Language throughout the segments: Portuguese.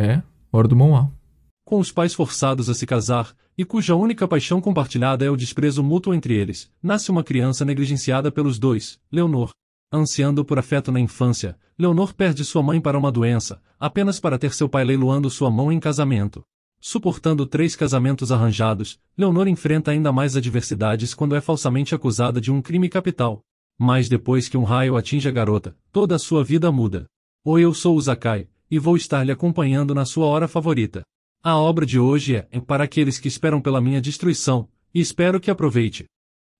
É, Hora do Mauá. Com os pais forçados a se casar, e cuja única paixão compartilhada é o desprezo mútuo entre eles, nasce uma criança negligenciada pelos dois, Leonor. Ansiando por afeto na infância, Leonor perde sua mãe para uma doença, apenas para ter seu pai leiloando sua mão em casamento. Suportando três casamentos arranjados, Leonor enfrenta ainda mais adversidades quando é falsamente acusada de um crime capital. Mas depois que um raio atinge a garota, toda a sua vida muda. Ou eu sou o Zakai, e vou estar lhe acompanhando na sua hora favorita. A obra de hoje é, é para aqueles que esperam pela minha destruição, e espero que aproveite.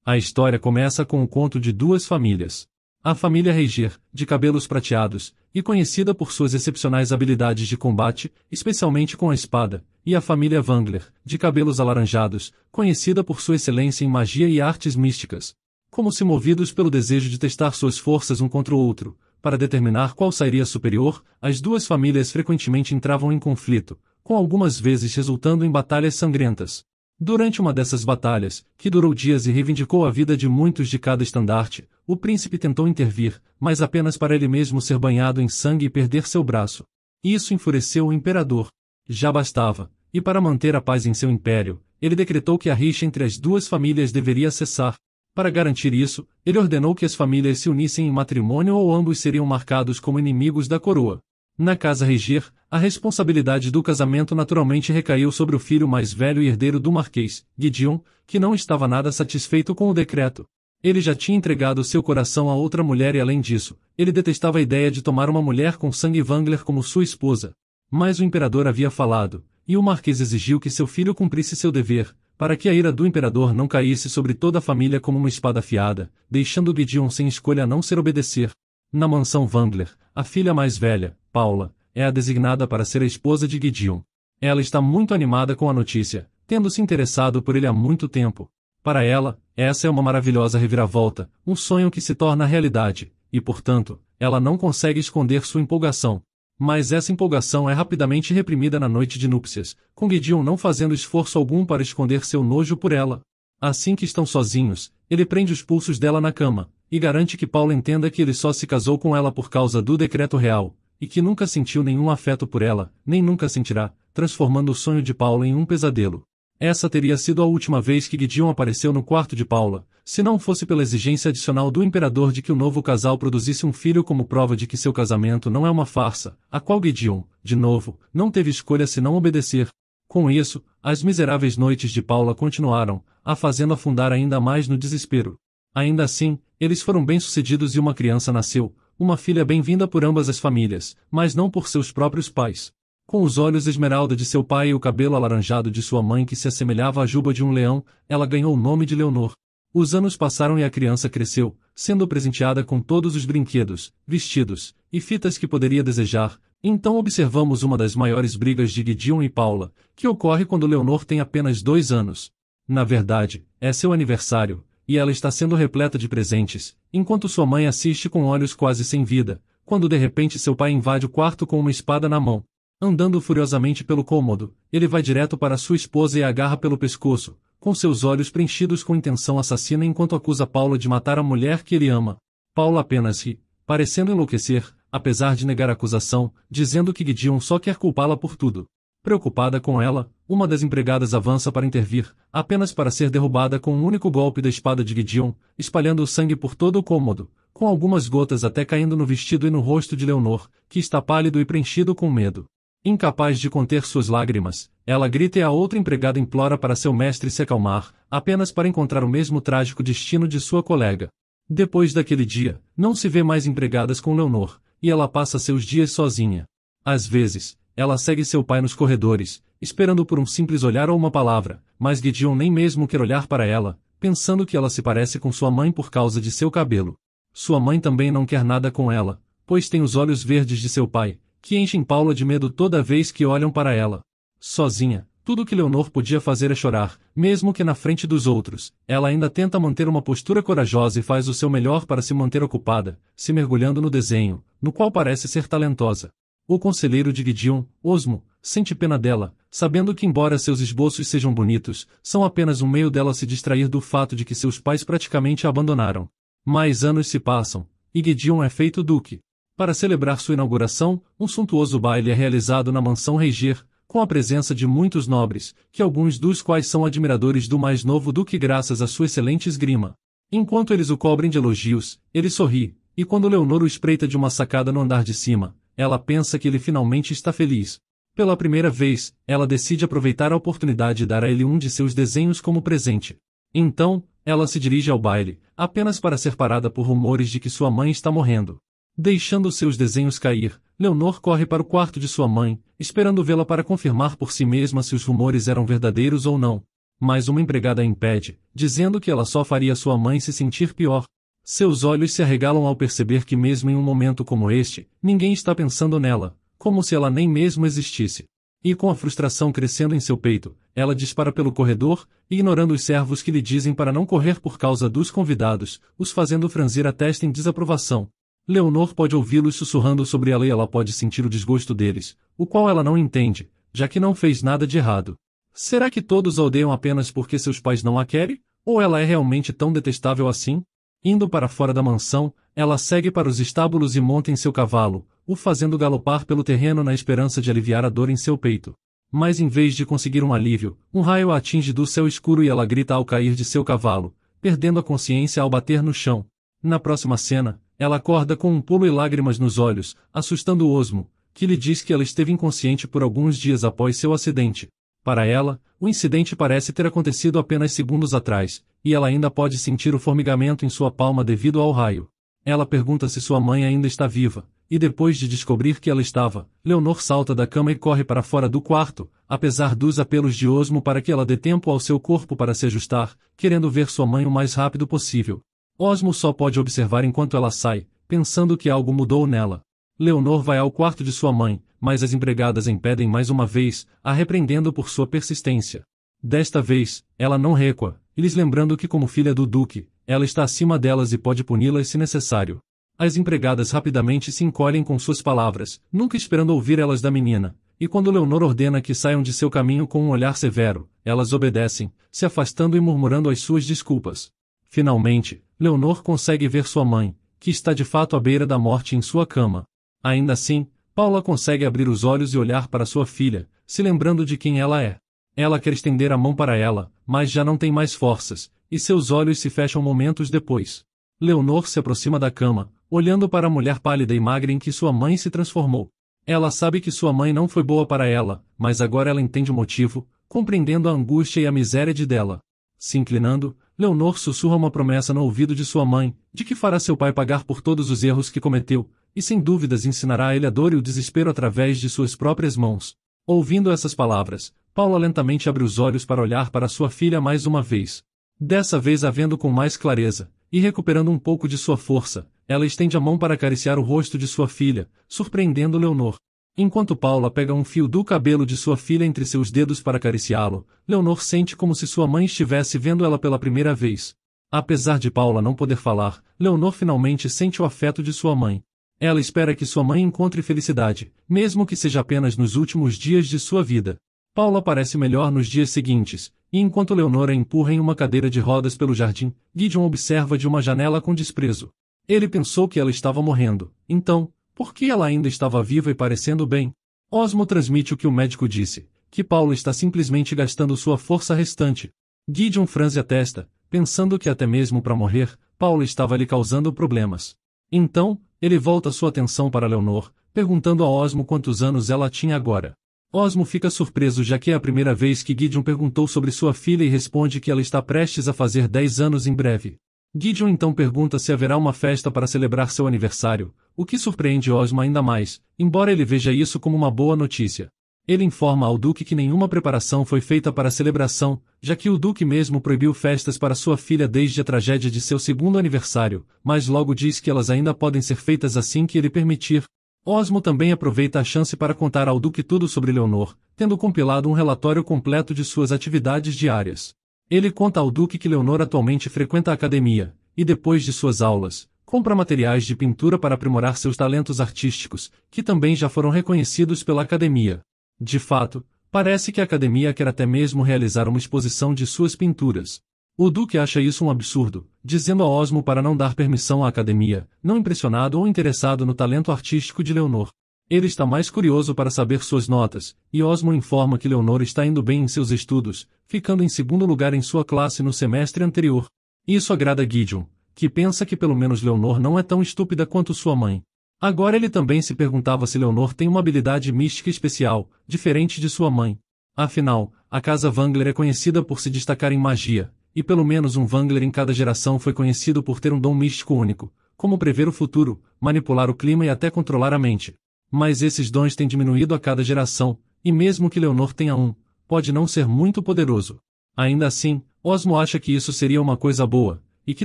A história começa com o conto de duas famílias. A família Reiger, de cabelos prateados, e conhecida por suas excepcionais habilidades de combate, especialmente com a espada, e a família Wangler, de cabelos alaranjados, conhecida por sua excelência em magia e artes místicas. Como se movidos pelo desejo de testar suas forças um contra o outro, para determinar qual sairia superior, as duas famílias frequentemente entravam em conflito, com algumas vezes resultando em batalhas sangrentas. Durante uma dessas batalhas, que durou dias e reivindicou a vida de muitos de cada estandarte, o príncipe tentou intervir, mas apenas para ele mesmo ser banhado em sangue e perder seu braço. Isso enfureceu o imperador. Já bastava, e para manter a paz em seu império, ele decretou que a rixa entre as duas famílias deveria cessar. Para garantir isso, ele ordenou que as famílias se unissem em matrimônio ou ambos seriam marcados como inimigos da coroa. Na casa regir, a responsabilidade do casamento naturalmente recaiu sobre o filho mais velho e herdeiro do marquês, Gideon, que não estava nada satisfeito com o decreto. Ele já tinha entregado seu coração a outra mulher e além disso, ele detestava a ideia de tomar uma mulher com sangue Wangler como sua esposa. Mas o imperador havia falado, e o marquês exigiu que seu filho cumprisse seu dever, para que a ira do imperador não caísse sobre toda a família como uma espada afiada, deixando Gideon sem escolha a não ser obedecer. Na mansão Wandler, a filha mais velha, Paula, é a designada para ser a esposa de Gideon. Ela está muito animada com a notícia, tendo se interessado por ele há muito tempo. Para ela, essa é uma maravilhosa reviravolta, um sonho que se torna realidade, e portanto, ela não consegue esconder sua empolgação. Mas essa empolgação é rapidamente reprimida na noite de núpcias, com Gideon não fazendo esforço algum para esconder seu nojo por ela. Assim que estão sozinhos, ele prende os pulsos dela na cama, e garante que Paula entenda que ele só se casou com ela por causa do decreto real, e que nunca sentiu nenhum afeto por ela, nem nunca sentirá, transformando o sonho de Paula em um pesadelo. Essa teria sido a última vez que Gideon apareceu no quarto de Paula, se não fosse pela exigência adicional do imperador de que o novo casal produzisse um filho como prova de que seu casamento não é uma farsa, a qual Gideon, de novo, não teve escolha senão obedecer. Com isso, as miseráveis noites de Paula continuaram, a fazendo afundar ainda mais no desespero. Ainda assim, eles foram bem-sucedidos e uma criança nasceu, uma filha bem-vinda por ambas as famílias, mas não por seus próprios pais. Com os olhos esmeralda de seu pai e o cabelo alaranjado de sua mãe que se assemelhava à juba de um leão, ela ganhou o nome de Leonor. Os anos passaram e a criança cresceu, sendo presenteada com todos os brinquedos, vestidos e fitas que poderia desejar. Então observamos uma das maiores brigas de Gideon e Paula, que ocorre quando Leonor tem apenas dois anos. Na verdade, é seu aniversário, e ela está sendo repleta de presentes, enquanto sua mãe assiste com olhos quase sem vida, quando de repente seu pai invade o quarto com uma espada na mão. Andando furiosamente pelo cômodo, ele vai direto para sua esposa e a agarra pelo pescoço, com seus olhos preenchidos com intenção assassina enquanto acusa Paula de matar a mulher que ele ama. Paula apenas ri, parecendo enlouquecer, apesar de negar a acusação, dizendo que Gideon só quer culpá-la por tudo. Preocupada com ela, uma das empregadas avança para intervir, apenas para ser derrubada com um único golpe da espada de Gideon, espalhando o sangue por todo o cômodo, com algumas gotas até caindo no vestido e no rosto de Leonor, que está pálido e preenchido com medo. Incapaz de conter suas lágrimas, ela grita e a outra empregada implora para seu mestre se acalmar, apenas para encontrar o mesmo trágico destino de sua colega. Depois daquele dia, não se vê mais empregadas com Leonor, e ela passa seus dias sozinha. Às vezes, ela segue seu pai nos corredores, esperando por um simples olhar ou uma palavra, mas Gideon nem mesmo quer olhar para ela, pensando que ela se parece com sua mãe por causa de seu cabelo. Sua mãe também não quer nada com ela, pois tem os olhos verdes de seu pai, que enchem Paula de medo toda vez que olham para ela. Sozinha, tudo que Leonor podia fazer é chorar, mesmo que na frente dos outros, ela ainda tenta manter uma postura corajosa e faz o seu melhor para se manter ocupada, se mergulhando no desenho, no qual parece ser talentosa. O conselheiro de Gideon, Osmo, sente pena dela, sabendo que embora seus esboços sejam bonitos, são apenas um meio dela se distrair do fato de que seus pais praticamente a abandonaram. Mais anos se passam, e Gideon é feito duque. Para celebrar sua inauguração, um suntuoso baile é realizado na Mansão Reiger, com a presença de muitos nobres, que alguns dos quais são admiradores do mais novo duque graças à sua excelente esgrima. Enquanto eles o cobrem de elogios, ele sorri, e quando Leonor o espreita de uma sacada no andar de cima, ela pensa que ele finalmente está feliz. Pela primeira vez, ela decide aproveitar a oportunidade e dar a ele um de seus desenhos como presente. Então, ela se dirige ao baile, apenas para ser parada por rumores de que sua mãe está morrendo. Deixando seus desenhos cair, Leonor corre para o quarto de sua mãe, esperando vê-la para confirmar por si mesma se os rumores eram verdadeiros ou não. Mas uma empregada a impede, dizendo que ela só faria sua mãe se sentir pior. Seus olhos se arregalam ao perceber que, mesmo em um momento como este, ninguém está pensando nela, como se ela nem mesmo existisse. E com a frustração crescendo em seu peito, ela dispara pelo corredor, ignorando os servos que lhe dizem para não correr por causa dos convidados, os fazendo franzir a testa em desaprovação. Leonor pode ouvi-los sussurrando sobre ela e ela pode sentir o desgosto deles, o qual ela não entende, já que não fez nada de errado. Será que todos a odeiam apenas porque seus pais não a querem? Ou ela é realmente tão detestável assim? Indo para fora da mansão, ela segue para os estábulos e monta em seu cavalo, o fazendo galopar pelo terreno na esperança de aliviar a dor em seu peito. Mas em vez de conseguir um alívio, um raio a atinge do céu escuro e ela grita ao cair de seu cavalo, perdendo a consciência ao bater no chão. Na próxima cena, ela acorda com um pulo e lágrimas nos olhos, assustando Osmo, que lhe diz que ela esteve inconsciente por alguns dias após seu acidente. Para ela, o incidente parece ter acontecido apenas segundos atrás, e ela ainda pode sentir o formigamento em sua palma devido ao raio. Ela pergunta se sua mãe ainda está viva, e depois de descobrir que ela estava, Leonor salta da cama e corre para fora do quarto, apesar dos apelos de Osmo para que ela dê tempo ao seu corpo para se ajustar, querendo ver sua mãe o mais rápido possível. Osmo só pode observar enquanto ela sai, pensando que algo mudou nela. Leonor vai ao quarto de sua mãe, mas as empregadas impedem mais uma vez, a repreendendo por sua persistência. Desta vez, ela não recua, lhes lembrando que, como filha do Duque, ela está acima delas e pode puni-las se necessário. As empregadas rapidamente se encolhem com suas palavras, nunca esperando ouvir elas da menina, e quando Leonor ordena que saiam de seu caminho com um olhar severo, elas obedecem, se afastando e murmurando as suas desculpas. Finalmente, Leonor consegue ver sua mãe, que está de fato à beira da morte em sua cama. Ainda assim, Paula consegue abrir os olhos e olhar para sua filha, se lembrando de quem ela é. Ela quer estender a mão para ela, mas já não tem mais forças, e seus olhos se fecham momentos depois. Leonor se aproxima da cama, olhando para a mulher pálida e magra em que sua mãe se transformou. Ela sabe que sua mãe não foi boa para ela, mas agora ela entende o motivo, compreendendo a angústia e a miséria de dela. Se inclinando, Leonor sussurra uma promessa no ouvido de sua mãe, de que fará seu pai pagar por todos os erros que cometeu, e sem dúvidas ensinará a ele a dor e o desespero através de suas próprias mãos. Ouvindo essas palavras, Paula lentamente abre os olhos para olhar para sua filha mais uma vez. Dessa vez a vendo com mais clareza, e recuperando um pouco de sua força, ela estende a mão para acariciar o rosto de sua filha, surpreendendo Leonor. Enquanto Paula pega um fio do cabelo de sua filha entre seus dedos para acariciá-lo, Leonor sente como se sua mãe estivesse vendo ela pela primeira vez. Apesar de Paula não poder falar, Leonor finalmente sente o afeto de sua mãe. Ela espera que sua mãe encontre felicidade, mesmo que seja apenas nos últimos dias de sua vida. Paula parece melhor nos dias seguintes, e enquanto Leonor a empurra em uma cadeira de rodas pelo jardim, Gideon observa de uma janela com desprezo. Ele pensou que ela estava morrendo, então, por que ela ainda estava viva e parecendo bem. Osmo transmite o que o médico disse, que Paulo está simplesmente gastando sua força restante. Gideon franze a testa, pensando que até mesmo para morrer, Paulo estava lhe causando problemas. Então, ele volta sua atenção para Leonor, perguntando a Osmo quantos anos ela tinha agora. Osmo fica surpreso já que é a primeira vez que Gideon perguntou sobre sua filha e responde que ela está prestes a fazer 10 anos em breve. Gideon então pergunta se haverá uma festa para celebrar seu aniversário, o que surpreende Osmo ainda mais, embora ele veja isso como uma boa notícia. Ele informa ao Duque que nenhuma preparação foi feita para a celebração, já que o Duque mesmo proibiu festas para sua filha desde a tragédia de seu segundo aniversário, mas logo diz que elas ainda podem ser feitas assim que ele permitir. Osmo também aproveita a chance para contar ao Duque tudo sobre Leonor, tendo compilado um relatório completo de suas atividades diárias. Ele conta ao Duque que Leonor atualmente frequenta a academia, e depois de suas aulas, compra materiais de pintura para aprimorar seus talentos artísticos, que também já foram reconhecidos pela academia. De fato, parece que a academia quer até mesmo realizar uma exposição de suas pinturas. O Duque acha isso um absurdo, dizendo a Osmo para não dar permissão à academia, não impressionado ou interessado no talento artístico de Leonor. Ele está mais curioso para saber suas notas, e Osmo informa que Leonor está indo bem em seus estudos, ficando em segundo lugar em sua classe no semestre anterior. Isso agrada Gideon, que pensa que pelo menos Leonor não é tão estúpida quanto sua mãe. Agora ele também se perguntava se Leonor tem uma habilidade mística especial, diferente de sua mãe. Afinal, a casa Wangler é conhecida por se destacar em magia, e pelo menos um Wangler em cada geração foi conhecido por ter um dom místico único, como prever o futuro, manipular o clima e até controlar a mente. Mas esses dons têm diminuído a cada geração, e mesmo que Leonor tenha um, pode não ser muito poderoso. Ainda assim, Osmo acha que isso seria uma coisa boa, e que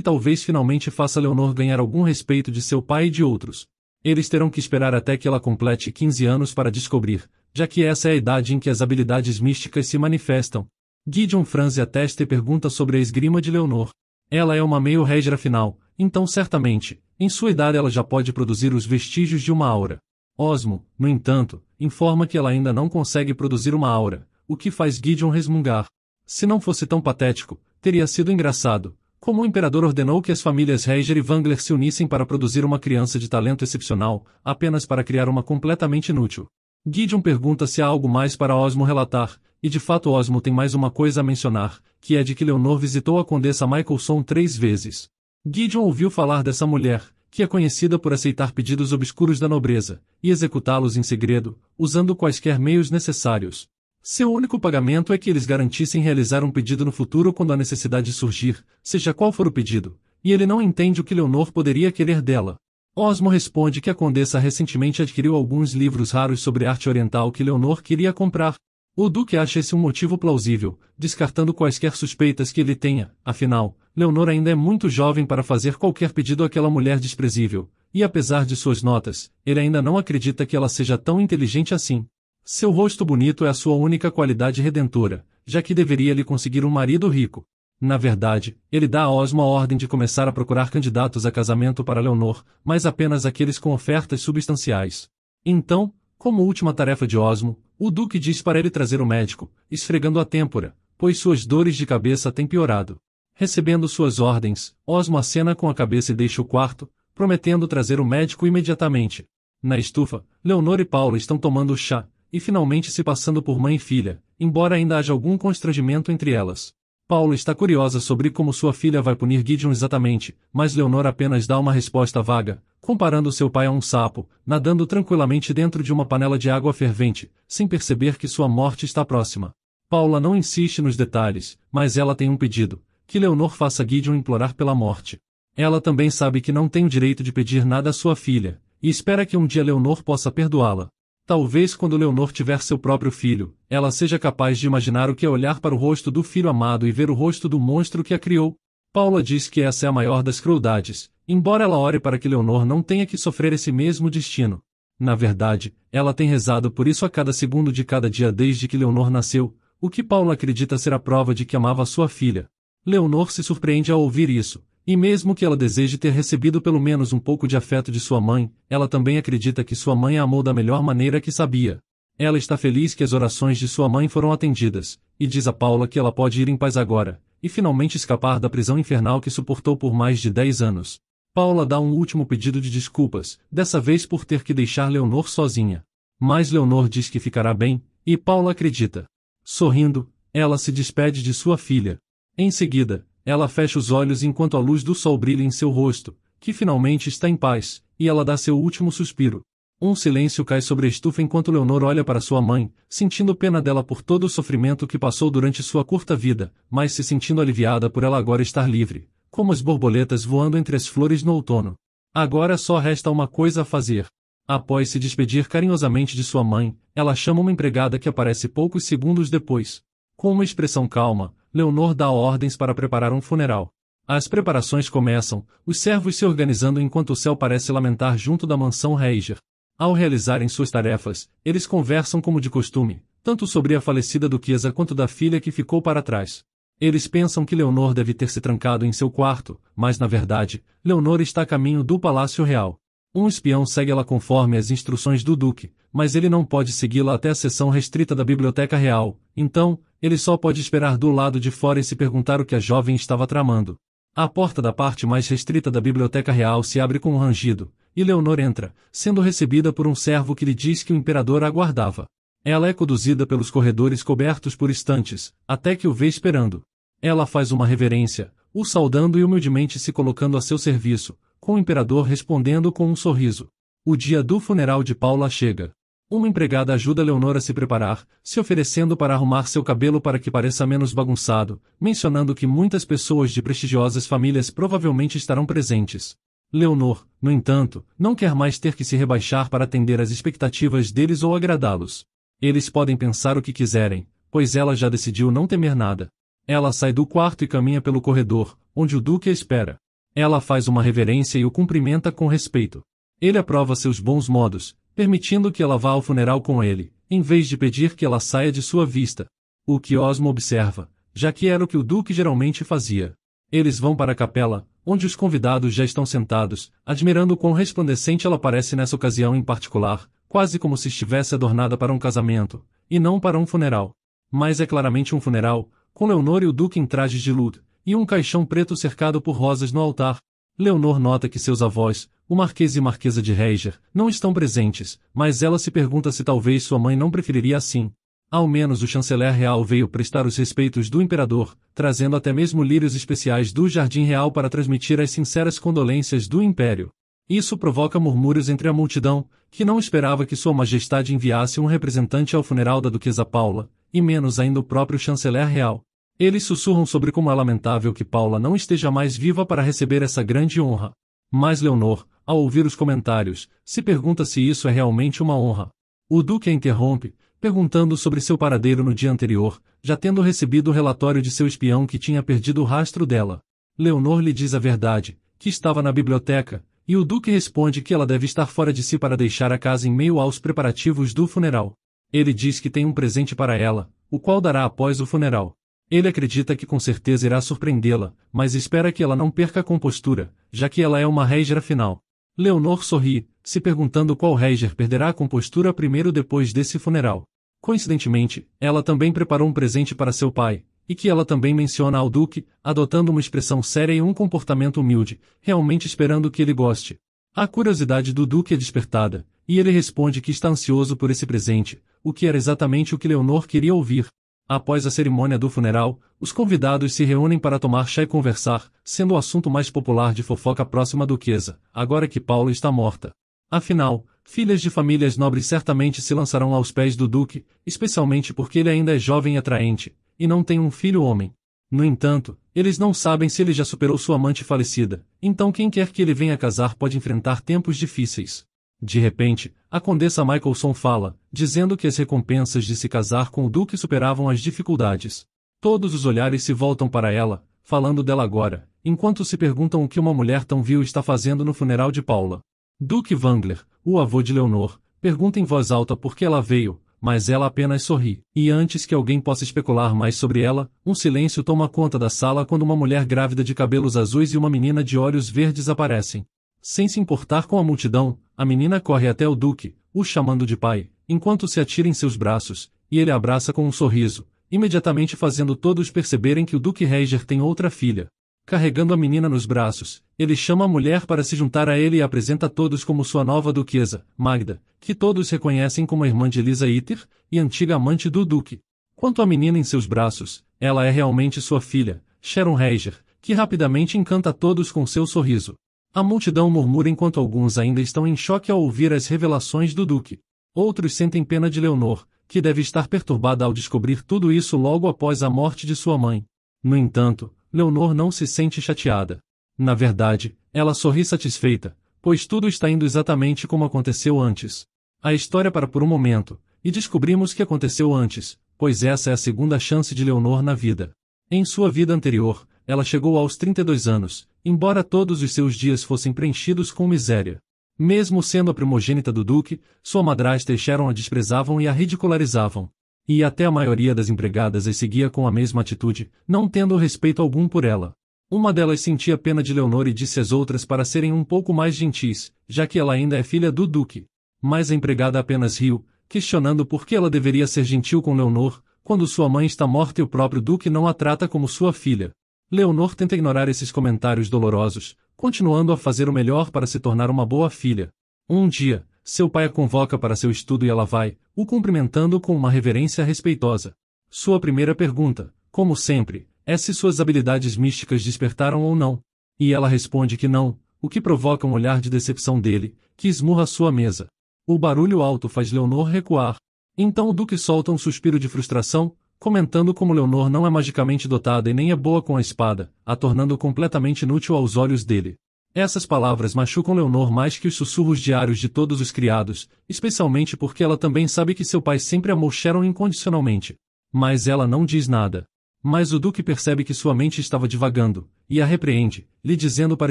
talvez finalmente faça Leonor ganhar algum respeito de seu pai e de outros. Eles terão que esperar até que ela complete 15 anos para descobrir, já que essa é a idade em que as habilidades místicas se manifestam. Gideon franze a testa e pergunta sobre a esgrima de Leonor. Ela é uma meio regra final, então certamente, em sua idade ela já pode produzir os vestígios de uma aura. Osmo, no entanto, informa que ela ainda não consegue produzir uma aura, o que faz Gideon resmungar. Se não fosse tão patético, teria sido engraçado, como o imperador ordenou que as famílias Reiger e Wangler se unissem para produzir uma criança de talento excepcional, apenas para criar uma completamente inútil. Gideon pergunta se há algo mais para Osmo relatar, e de fato Osmo tem mais uma coisa a mencionar, que é de que Leonor visitou a condessa Michelson três vezes. Gideon ouviu falar dessa mulher, que é conhecida por aceitar pedidos obscuros da nobreza, e executá-los em segredo, usando quaisquer meios necessários. Seu único pagamento é que eles garantissem realizar um pedido no futuro quando a necessidade surgir, seja qual for o pedido, e ele não entende o que Leonor poderia querer dela. Osmo responde que a condessa recentemente adquiriu alguns livros raros sobre arte oriental que Leonor queria comprar. O duque acha esse um motivo plausível, descartando quaisquer suspeitas que ele tenha, afinal, Leonor ainda é muito jovem para fazer qualquer pedido àquela mulher desprezível, e apesar de suas notas, ele ainda não acredita que ela seja tão inteligente assim. Seu rosto bonito é a sua única qualidade redentora, já que deveria lhe conseguir um marido rico. Na verdade, ele dá a Osmo a ordem de começar a procurar candidatos a casamento para Leonor, mas apenas aqueles com ofertas substanciais. Então, como última tarefa de Osmo, o duque diz para ele trazer o médico, esfregando a têmpora, pois suas dores de cabeça têm piorado. Recebendo suas ordens, Osmo acena com a cabeça e deixa o quarto, prometendo trazer o médico imediatamente. Na estufa, Leonor e Paulo estão tomando chá, e finalmente se passando por mãe e filha, embora ainda haja algum constrangimento entre elas. Paulo está curiosa sobre como sua filha vai punir Gideon exatamente, mas Leonor apenas dá uma resposta vaga, comparando seu pai a um sapo, nadando tranquilamente dentro de uma panela de água fervente, sem perceber que sua morte está próxima. Paula não insiste nos detalhes, mas ela tem um pedido: que Leonor faça Gideon implorar pela morte. Ela também sabe que não tem o direito de pedir nada à sua filha, e espera que um dia Leonor possa perdoá-la. Talvez quando Leonor tiver seu próprio filho, ela seja capaz de imaginar o que é olhar para o rosto do filho amado e ver o rosto do monstro que a criou. Paula diz que essa é a maior das crueldades, embora ela ore para que Leonor não tenha que sofrer esse mesmo destino. Na verdade, ela tem rezado por isso a cada segundo de cada dia desde que Leonor nasceu, o que Paula acredita ser a prova de que amava sua filha. Leonor se surpreende ao ouvir isso, e mesmo que ela deseje ter recebido pelo menos um pouco de afeto de sua mãe, ela também acredita que sua mãe a amou da melhor maneira que sabia. Ela está feliz que as orações de sua mãe foram atendidas, e diz a Paula que ela pode ir em paz agora, e finalmente escapar da prisão infernal que suportou por mais de 10 anos. Paula dá um último pedido de desculpas, dessa vez por ter que deixar Leonor sozinha. Mas Leonor diz que ficará bem, e Paula acredita. Sorrindo, ela se despede de sua filha. Em seguida, ela fecha os olhos enquanto a luz do sol brilha em seu rosto, que finalmente está em paz, e ela dá seu último suspiro. Um silêncio cai sobre a estufa enquanto Leonor olha para sua mãe, sentindo pena dela por todo o sofrimento que passou durante sua curta vida, mas se sentindo aliviada por ela agora estar livre, como as borboletas voando entre as flores no outono. Agora só resta uma coisa a fazer. Após se despedir carinhosamente de sua mãe, ela chama uma empregada que aparece poucos segundos depois. Com uma expressão calma, Leonor dá ordens para preparar um funeral. As preparações começam, os servos se organizando enquanto o céu parece lamentar junto da mansão Reiger. Ao realizarem suas tarefas, eles conversam como de costume, tanto sobre a falecida duquesa quanto da filha que ficou para trás. Eles pensam que Leonor deve ter se trancado em seu quarto, mas na verdade, Leonor está a caminho do Palácio Real. Um espião segue ela conforme as instruções do duque, mas ele não pode segui-la até a seção restrita da Biblioteca Real, então, ele só pode esperar do lado de fora e se perguntar o que a jovem estava tramando. A porta da parte mais restrita da Biblioteca Real se abre com um rangido, e Leonor entra, sendo recebida por um servo que lhe diz que o imperador a aguardava. Ela é conduzida pelos corredores cobertos por estantes, até que o vê esperando. Ela faz uma reverência, o saudando e humildemente se colocando a seu serviço, com o imperador respondendo com um sorriso. O dia do funeral de Paula chega. Uma empregada ajuda Leonor a se preparar, se oferecendo para arrumar seu cabelo para que pareça menos bagunçado, mencionando que muitas pessoas de prestigiosas famílias provavelmente estarão presentes. Leonor, no entanto, não quer mais ter que se rebaixar para atender às expectativas deles ou agradá-los. Eles podem pensar o que quiserem, pois ela já decidiu não temer nada. Ela sai do quarto e caminha pelo corredor, onde o Duque a espera. Ela faz uma reverência e o cumprimenta com respeito. Ele aprova seus bons modos, permitindo que ela vá ao funeral com ele, em vez de pedir que ela saia de sua vista. O que Osmo observa, já que era o que o duque geralmente fazia. Eles vão para a capela, onde os convidados já estão sentados, admirando o quão resplandecente ela parece nessa ocasião em particular, quase como se estivesse adornada para um casamento, e não para um funeral. Mas é claramente um funeral, com Leonor e o duque em trajes de luto, e um caixão preto cercado por rosas no altar. Leonor nota que seus avós, o Marquês e Marquesa de Reiger, não estão presentes, mas ela se pergunta se talvez sua mãe não preferiria assim. Ao menos o chanceler real veio prestar os respeitos do imperador, trazendo até mesmo lírios especiais do Jardim Real para transmitir as sinceras condolências do império. Isso provoca murmúrios entre a multidão, que não esperava que Sua Majestade enviasse um representante ao funeral da Duquesa Paula, e menos ainda o próprio chanceler real. Eles sussurram sobre como é lamentável que Paula não esteja mais viva para receber essa grande honra. Mas Leonor, ao ouvir os comentários, se pergunta se isso é realmente uma honra. O Duque a interrompe, perguntando sobre seu paradeiro no dia anterior, já tendo recebido o relatório de seu espião que tinha perdido o rastro dela. Leonor lhe diz a verdade, que estava na biblioteca, e o Duque responde que ela deve estar fora de si para deixar a casa em meio aos preparativos do funeral. Ele diz que tem um presente para ela, o qual dará após o funeral. Ele acredita que com certeza irá surpreendê-la, mas espera que ela não perca a compostura, já que ela é uma régira final. Leonor sorri, se perguntando qual Reger perderá a compostura primeiro depois desse funeral. Coincidentemente, ela também preparou um presente para seu pai, e que ela também menciona ao Duque, adotando uma expressão séria e um comportamento humilde, realmente esperando que ele goste. A curiosidade do Duque é despertada, e ele responde que está ansioso por esse presente, o que era exatamente o que Leonor queria ouvir. Após a cerimônia do funeral, os convidados se reúnem para tomar chá e conversar, sendo o assunto mais popular de fofoca próxima do duquesa, agora que Paula está morta. Afinal, filhas de famílias nobres certamente se lançarão aos pés do duque, especialmente porque ele ainda é jovem e atraente, e não tem um filho homem. No entanto, eles não sabem se ele já superou sua amante falecida, então quem quer que ele venha casar pode enfrentar tempos difíceis. De repente, a condessa Michelson fala, dizendo que as recompensas de se casar com o duque superavam as dificuldades. Todos os olhares se voltam para ela, falando dela agora, enquanto se perguntam o que uma mulher tão vil está fazendo no funeral de Paula. Duke Wangler, o avô de Leonor, pergunta em voz alta por que ela veio, mas ela apenas sorri, e antes que alguém possa especular mais sobre ela, um silêncio toma conta da sala quando uma mulher grávida de cabelos azuis e uma menina de olhos verdes aparecem. Sem se importar com a multidão, a menina corre até o duque, o chamando de pai, enquanto se atira em seus braços, e ele a abraça com um sorriso, imediatamente fazendo todos perceberem que o duque Reger tem outra filha. Carregando a menina nos braços, ele chama a mulher para se juntar a ele e apresenta a todos como sua nova duquesa, Magda, que todos reconhecem como irmã de Elisa Iter e antiga amante do duque. Quanto à menina em seus braços, ela é realmente sua filha, Sharon Reger, que rapidamente encanta todos com seu sorriso. A multidão murmura enquanto alguns ainda estão em choque ao ouvir as revelações do Duque. Outros sentem pena de Leonor, que deve estar perturbada ao descobrir tudo isso logo após a morte de sua mãe. No entanto, Leonor não se sente chateada. Na verdade, ela sorri satisfeita, pois tudo está indo exatamente como aconteceu antes. A história para por um momento, e descobrimos que aconteceu antes, pois essa é a segunda chance de Leonor na vida. Em sua vida anterior, ela chegou aos 32 anos, embora todos os seus dias fossem preenchidos com miséria. Mesmo sendo a primogênita do duque, sua madrasta e Sharon a desprezavam e a ridicularizavam. E até a maioria das empregadas as seguia com a mesma atitude, não tendo respeito algum por ela. Uma delas sentia pena de Leonor e disse às outras para serem um pouco mais gentis, já que ela ainda é filha do duque. Mas a empregada apenas riu, questionando por que ela deveria ser gentil com Leonor, quando sua mãe está morta e o próprio duque não a trata como sua filha. Leonor tenta ignorar esses comentários dolorosos, continuando a fazer o melhor para se tornar uma boa filha. Um dia, seu pai a convoca para seu estudo e ela vai, o cumprimentando com uma reverência respeitosa. Sua primeira pergunta, como sempre, é se suas habilidades místicas despertaram ou não. E ela responde que não, o que provoca um olhar de decepção dele, que esmurra sua mesa. O barulho alto faz Leonor recuar. Então o Duque solta um suspiro de frustração, comentando como Leonor não é magicamente dotada e nem é boa com a espada, a tornando completamente inútil aos olhos dele. Essas palavras machucam Leonor mais que os sussurros diários de todos os criados, especialmente porque ela também sabe que seu pai sempre amou Sharon incondicionalmente. Mas ela não diz nada. Mas o Duque percebe que sua mente estava divagando, e a repreende, lhe dizendo para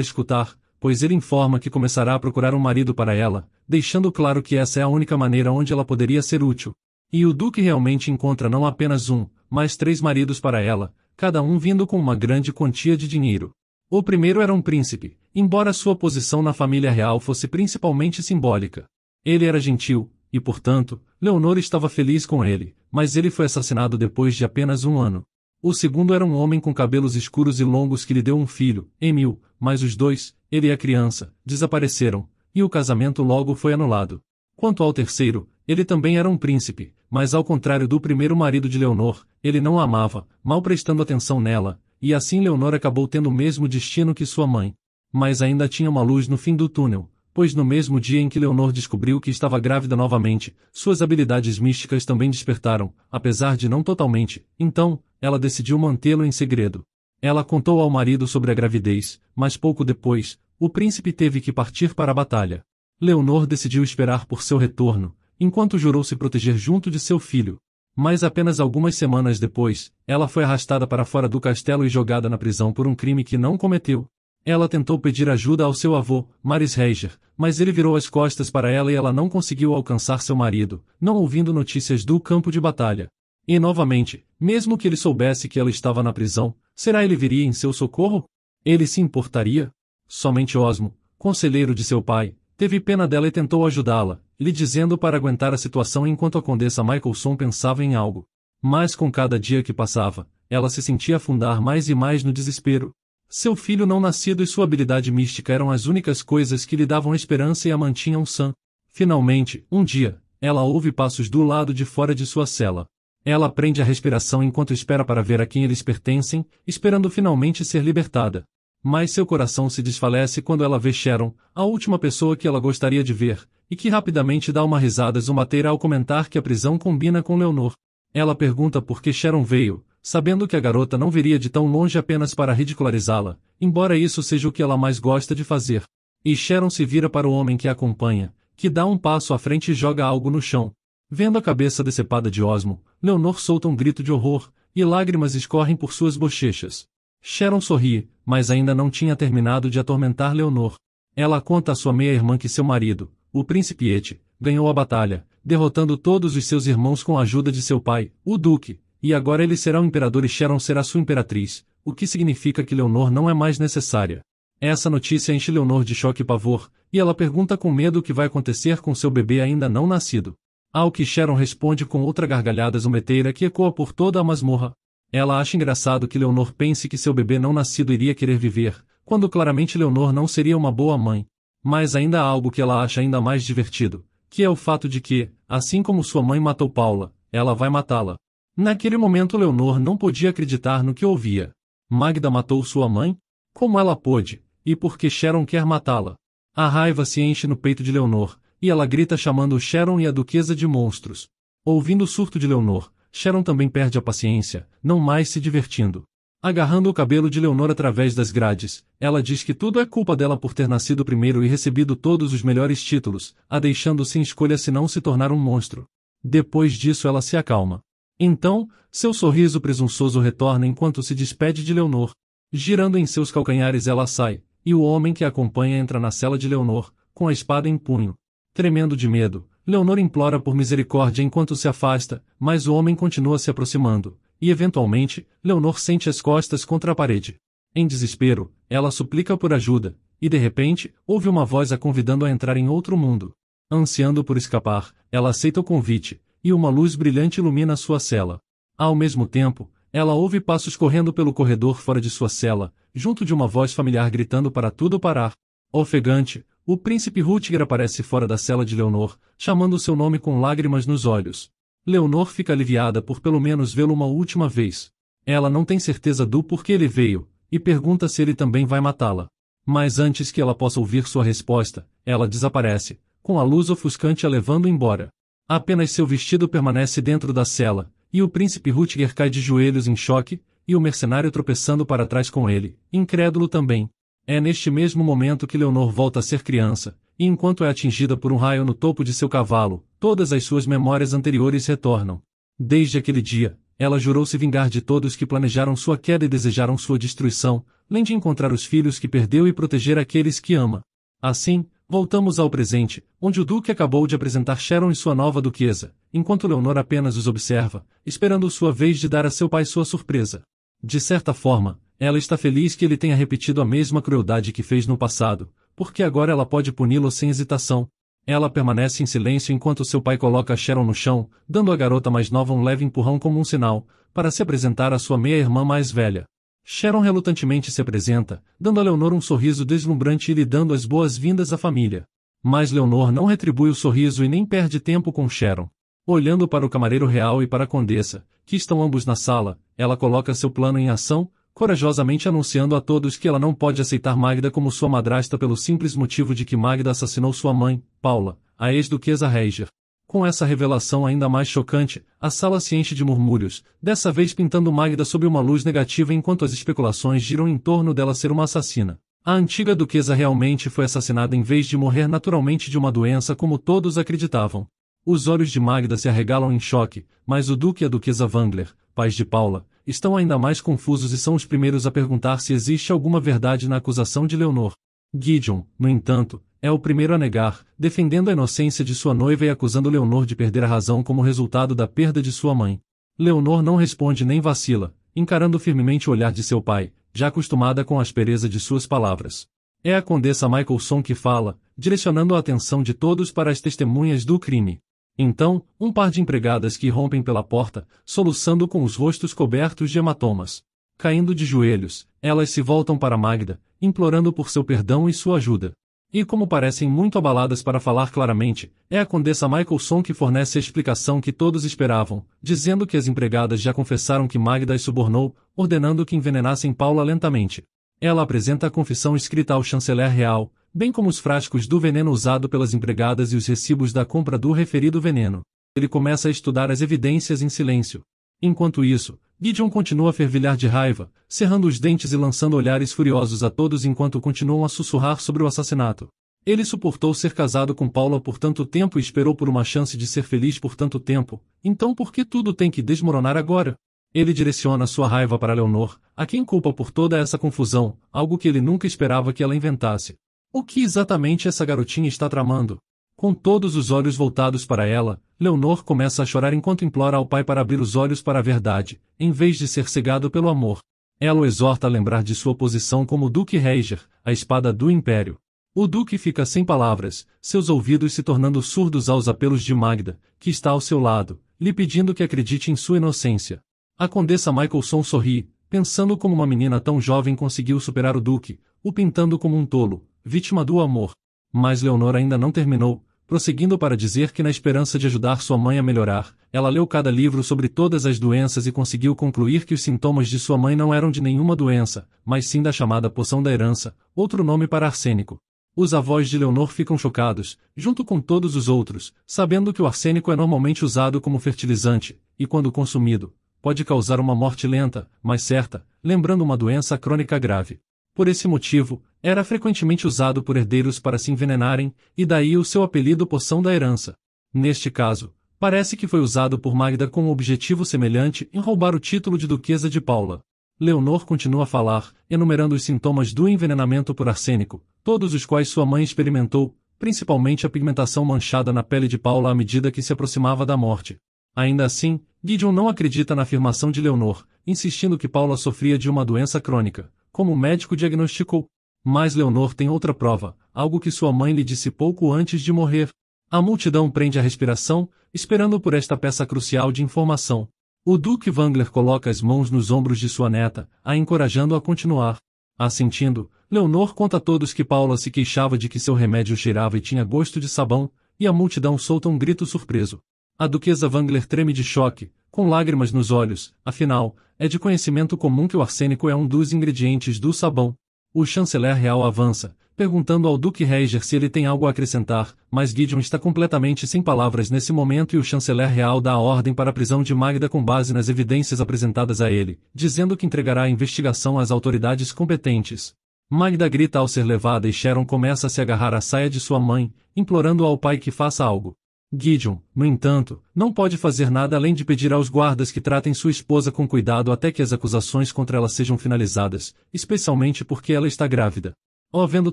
escutar, pois ele informa que começará a procurar um marido para ela, deixando claro que essa é a única maneira onde ela poderia ser útil, e o duque realmente encontra não apenas um, mas três maridos para ela, cada um vindo com uma grande quantia de dinheiro. O primeiro era um príncipe, embora sua posição na família real fosse principalmente simbólica. Ele era gentil, e portanto, Leonor estava feliz com ele, mas ele foi assassinado depois de apenas um ano. O segundo era um homem com cabelos escuros e longos que lhe deu um filho, Emil, mas os dois, ele e a criança, desapareceram, e o casamento logo foi anulado. Quanto ao terceiro, ele também era um príncipe, mas ao contrário do primeiro marido de Leonor, ele não a amava, mal prestando atenção nela, e assim Leonor acabou tendo o mesmo destino que sua mãe. Mas ainda tinha uma luz no fim do túnel, pois no mesmo dia em que Leonor descobriu que estava grávida novamente, suas habilidades místicas também despertaram, apesar de não totalmente, então, ela decidiu mantê-lo em segredo. Ela contou ao marido sobre a gravidez, mas pouco depois, o príncipe teve que partir para a batalha. Leonor decidiu esperar por seu retorno, enquanto jurou se proteger junto de seu filho. Mas apenas algumas semanas depois, ela foi arrastada para fora do castelo e jogada na prisão por um crime que não cometeu. Ela tentou pedir ajuda ao seu avô, Maris Reiger, mas ele virou as costas para ela e ela não conseguiu alcançar seu marido, não ouvindo notícias do campo de batalha. E novamente, mesmo que ele soubesse que ela estava na prisão, será ele viria em seu socorro? Ele se importaria? Somente Osmo, conselheiro de seu pai, teve pena dela e tentou ajudá-la, lhe dizendo para aguentar a situação enquanto a condessa Michelson pensava em algo. Mas com cada dia que passava, ela se sentia afundar mais e mais no desespero. Seu filho não nascido e sua habilidade mística eram as únicas coisas que lhe davam esperança e a mantinham sã. Finalmente, um dia, ela ouve passos do lado de fora de sua cela. Ela prende a respiração enquanto espera para ver a quem eles pertencem, esperando finalmente ser libertada. Mas seu coração se desfalece quando ela vê Sharon, a última pessoa que ela gostaria de ver, e que rapidamente dá uma risada zumateira ao comentar que a prisão combina com Leonor. Ela pergunta por que Sharon veio, sabendo que a garota não viria de tão longe apenas para ridicularizá-la, embora isso seja o que ela mais gosta de fazer. E Sharon se vira para o homem que a acompanha, que dá um passo à frente e joga algo no chão. Vendo a cabeça decepada de Osmo, Leonor solta um grito de horror, e lágrimas escorrem por suas bochechas. Sharon sorri, mas ainda não tinha terminado de atormentar Leonor. Ela conta à sua meia-irmã que seu marido, o príncipe Ete, ganhou a batalha, derrotando todos os seus irmãos com a ajuda de seu pai, o duque, e agora ele será o imperador e Sharon será sua imperatriz, o que significa que Leonor não é mais necessária. Essa notícia enche Leonor de choque e pavor, e ela pergunta com medo o que vai acontecer com seu bebê ainda não nascido. Ao que Sharon responde com outra gargalhada zumbeteira que ecoa por toda a masmorra. Ela acha engraçado que Leonor pense que seu bebê não nascido iria querer viver, quando claramente Leonor não seria uma boa mãe, mas ainda há algo que ela acha ainda mais divertido, que é o fato de que, assim como sua mãe matou Paula, ela vai matá-la. Naquele momento Leonor não podia acreditar no que ouvia. Magda matou sua mãe? Como ela pôde? E porque Sharon quer matá-la? A raiva se enche no peito de Leonor, e ela grita chamando Sharon e a duquesa de monstros. Ouvindo o surto de Leonor, Sharon também perde a paciência, não mais se divertindo. Agarrando o cabelo de Leonor através das grades, ela diz que tudo é culpa dela por ter nascido primeiro e recebido todos os melhores títulos, a deixando sem escolha se não se tornar um monstro. Depois disso ela se acalma. Então, seu sorriso presunçoso retorna enquanto se despede de Leonor. Girando em seus calcanhares ela sai, e o homem que a acompanha entra na cela de Leonor, com a espada em punho. Tremendo de medo, Leonor implora por misericórdia enquanto se afasta, mas o homem continua se aproximando, e eventualmente, Leonor sente as costas contra a parede. Em desespero, ela suplica por ajuda, e de repente, ouve uma voz a convidando a entrar em outro mundo. Ansiando por escapar, ela aceita o convite, e uma luz brilhante ilumina sua cela. Ao mesmo tempo, ela ouve passos correndo pelo corredor fora de sua cela, junto de uma voz familiar gritando para tudo parar. Ofegante, o príncipe Rutger aparece fora da cela de Leonor, chamando seu nome com lágrimas nos olhos. Leonor fica aliviada por pelo menos vê-lo uma última vez. Ela não tem certeza do porquê ele veio, e pergunta se ele também vai matá-la. Mas antes que ela possa ouvir sua resposta, ela desaparece, com a luz ofuscante a levando embora. Apenas seu vestido permanece dentro da cela, e o príncipe Rutger cai de joelhos em choque, e o mercenário tropeçando para trás com ele, incrédulo também. É neste mesmo momento que Leonor volta a ser criança, e enquanto é atingida por um raio no topo de seu cavalo, todas as suas memórias anteriores retornam. Desde aquele dia, ela jurou se vingar de todos que planejaram sua queda e desejaram sua destruição, além de encontrar os filhos que perdeu e proteger aqueles que ama. Assim, voltamos ao presente, onde o Duque acabou de apresentar Sharon e sua nova duquesa, enquanto Leonor apenas os observa, esperando sua vez de dar a seu pai sua surpresa. De certa forma, ela está feliz que ele tenha repetido a mesma crueldade que fez no passado, porque agora ela pode puni-lo sem hesitação. Ela permanece em silêncio enquanto seu pai coloca Sharon no chão, dando à garota mais nova um leve empurrão como um sinal, para se apresentar à sua meia-irmã mais velha. Sharon relutantemente se apresenta, dando a Leonor um sorriso deslumbrante e lhe dando as boas-vindas à família. Mas Leonor não retribui o sorriso e nem perde tempo com Sharon. Olhando para o camareiro real e para a condessa, que estão ambos na sala, ela coloca seu plano em ação, corajosamente anunciando a todos que ela não pode aceitar Magda como sua madrasta pelo simples motivo de que Magda assassinou sua mãe, Paula, a ex-duquesa Reiger. Com essa revelação ainda mais chocante, a sala se enche de murmúrios, dessa vez pintando Magda sob uma luz negativa enquanto as especulações giram em torno dela ser uma assassina. A antiga duquesa realmente foi assassinada em vez de morrer naturalmente de uma doença como todos acreditavam. Os olhos de Magda se arregalam em choque, mas o duque e a duquesa Wangler, pais de Paula, estão ainda mais confusos e são os primeiros a perguntar se existe alguma verdade na acusação de Leonor. Gideon, no entanto, é o primeiro a negar, defendendo a inocência de sua noiva e acusando Leonor de perder a razão como resultado da perda de sua mãe. Leonor não responde nem vacila, encarando firmemente o olhar de seu pai, já acostumada com a aspereza de suas palavras. É a condessa Michelson que fala, direcionando a atenção de todos para as testemunhas do crime. Então, um par de empregadas que rompem pela porta, soluçando com os rostos cobertos de hematomas. Caindo de joelhos, elas se voltam para Magda, implorando por seu perdão e sua ajuda. E como parecem muito abaladas para falar claramente, é a condessa Michelson que fornece a explicação que todos esperavam, dizendo que as empregadas já confessaram que Magda as subornou, ordenando que envenenassem Paula lentamente. Ela apresenta a confissão escrita ao chanceler real, bem como os frascos do veneno usado pelas empregadas e os recibos da compra do referido veneno. Ele começa a estudar as evidências em silêncio. Enquanto isso, Gideon continua a fervilhar de raiva, cerrando os dentes e lançando olhares furiosos a todos enquanto continuam a sussurrar sobre o assassinato. Ele suportou ser casado com Paula por tanto tempo e esperou por uma chance de ser feliz por tanto tempo, então por que tudo tem que desmoronar agora? Ele direciona sua raiva para Leonor, a quem culpa por toda essa confusão, algo que ele nunca esperava que ela inventasse. O que exatamente essa garotinha está tramando? Com todos os olhos voltados para ela, Leonor começa a chorar enquanto implora ao pai para abrir os olhos para a verdade, em vez de ser cegado pelo amor. Ela o exorta a lembrar de sua posição como Duque Reiger, a espada do Império. O Duque fica sem palavras, seus ouvidos se tornando surdos aos apelos de Magda, que está ao seu lado, lhe pedindo que acredite em sua inocência. A Condessa Michelson sorri, pensando como uma menina tão jovem conseguiu superar o Duque, o pintando como um tolo, vítima do amor. Mas Leonor ainda não terminou, prosseguindo para dizer que, na esperança de ajudar sua mãe a melhorar, ela leu cada livro sobre todas as doenças e conseguiu concluir que os sintomas de sua mãe não eram de nenhuma doença, mas sim da chamada poção da herança, outro nome para arsênico. Os avós de Leonor ficam chocados, junto com todos os outros, sabendo que o arsênico é normalmente usado como fertilizante, e quando consumido, pode causar uma morte lenta, mas certa, lembrando uma doença crônica grave. Por esse motivo, era frequentemente usado por herdeiros para se envenenarem, e daí o seu apelido poção da herança. Neste caso, parece que foi usado por Magda com um objetivo semelhante em roubar o título de Duquesa de Paula. Leonor continua a falar, enumerando os sintomas do envenenamento por arsênico, todos os quais sua mãe experimentou, principalmente a pigmentação manchada na pele de Paula à medida que se aproximava da morte. Ainda assim, Gideon não acredita na afirmação de Leonor, insistindo que Paula sofria de uma doença crônica, como o médico diagnosticou. Mas Leonor tem outra prova, algo que sua mãe lhe disse pouco antes de morrer. A multidão prende a respiração, esperando por esta peça crucial de informação. O Duque Wangler coloca as mãos nos ombros de sua neta, a encorajando a continuar. Assentindo, Leonor conta a todos que Paula se queixava de que seu remédio cheirava e tinha gosto de sabão, e a multidão solta um grito surpreso. A duquesa Wangler treme de choque, com lágrimas nos olhos, afinal, é de conhecimento comum que o arsênico é um dos ingredientes do sabão. O chanceler real avança, perguntando ao Duque Reger se ele tem algo a acrescentar, mas Gideon está completamente sem palavras nesse momento e o chanceler real dá a ordem para a prisão de Magda com base nas evidências apresentadas a ele, dizendo que entregará a investigação às autoridades competentes. Magda grita ao ser levada e Sharon começa a se agarrar à saia de sua mãe, implorando ao pai que faça algo. Gideon, no entanto, não pode fazer nada além de pedir aos guardas que tratem sua esposa com cuidado até que as acusações contra ela sejam finalizadas, especialmente porque ela está grávida. Havendo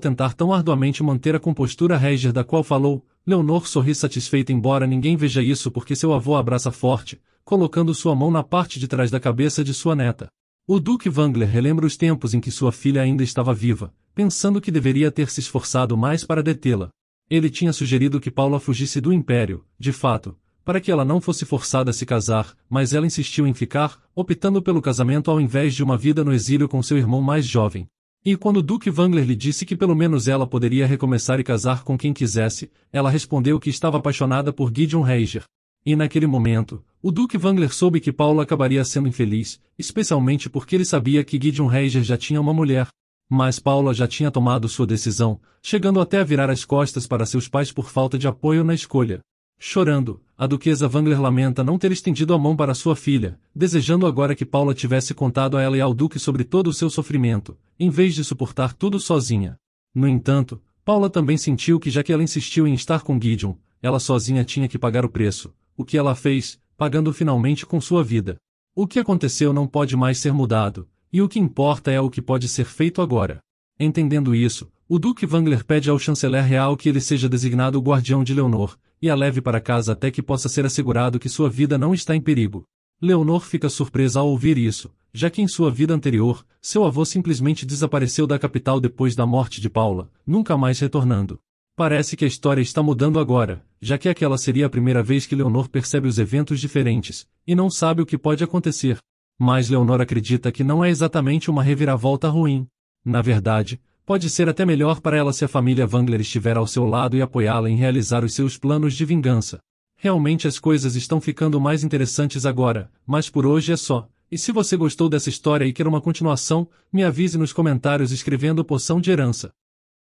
tentar tão arduamente manter a compostura Reger da qual falou, Leonor sorri satisfeita embora ninguém veja isso porque seu avô abraça forte, colocando sua mão na parte de trás da cabeça de sua neta. O Duque Wangler relembra os tempos em que sua filha ainda estava viva, pensando que deveria ter se esforçado mais para detê-la. Ele tinha sugerido que Paula fugisse do império, de fato, para que ela não fosse forçada a se casar, mas ela insistiu em ficar, optando pelo casamento ao invés de uma vida no exílio com seu irmão mais jovem. E quando Duke Wangler lhe disse que pelo menos ela poderia recomeçar e casar com quem quisesse, ela respondeu que estava apaixonada por Gideon Reiger. E naquele momento, o Duke Wangler soube que Paula acabaria sendo infeliz, especialmente porque ele sabia que Gideon Reiger já tinha uma mulher, mas Paula já tinha tomado sua decisão, chegando até a virar as costas para seus pais por falta de apoio na escolha. Chorando, a duquesa Wangler lamenta não ter estendido a mão para sua filha, desejando agora que Paula tivesse contado a ela e ao duque sobre todo o seu sofrimento, em vez de suportar tudo sozinha. No entanto, Paula também sentiu que já que ela insistiu em estar com Gideon, ela sozinha tinha que pagar o preço, o que ela fez, pagando finalmente com sua vida. O que aconteceu não pode mais ser mudado, e o que importa é o que pode ser feito agora. Entendendo isso, o Duque Wangler pede ao chanceler real que ele seja designado o guardião de Leonor, e a leve para casa até que possa ser assegurado que sua vida não está em perigo. Leonor fica surpresa ao ouvir isso, já que em sua vida anterior, seu avô simplesmente desapareceu da capital depois da morte de Paula, nunca mais retornando. Parece que a história está mudando agora, já que aquela seria a primeira vez que Leonor percebe os eventos diferentes, e não sabe o que pode acontecer. Mas Leonor acredita que não é exatamente uma reviravolta ruim. Na verdade, pode ser até melhor para ela se a família Wangler estiver ao seu lado e apoiá-la em realizar os seus planos de vingança. Realmente as coisas estão ficando mais interessantes agora, mas por hoje é só. E se você gostou dessa história e quer uma continuação, me avise nos comentários escrevendo Poção de Herança.